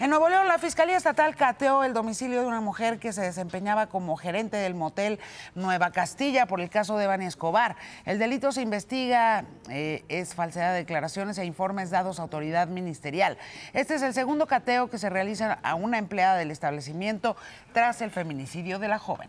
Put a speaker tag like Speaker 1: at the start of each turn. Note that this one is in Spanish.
Speaker 1: En Nuevo León, la Fiscalía Estatal cateó el domicilio de una mujer que se desempeñaba como gerente del motel Nueva Castilla por el caso de Evan Escobar. El delito se investiga, eh, es falsedad de declaraciones e informes dados a autoridad ministerial. Este es el segundo cateo que se realiza a una empleada del establecimiento tras el feminicidio de la joven.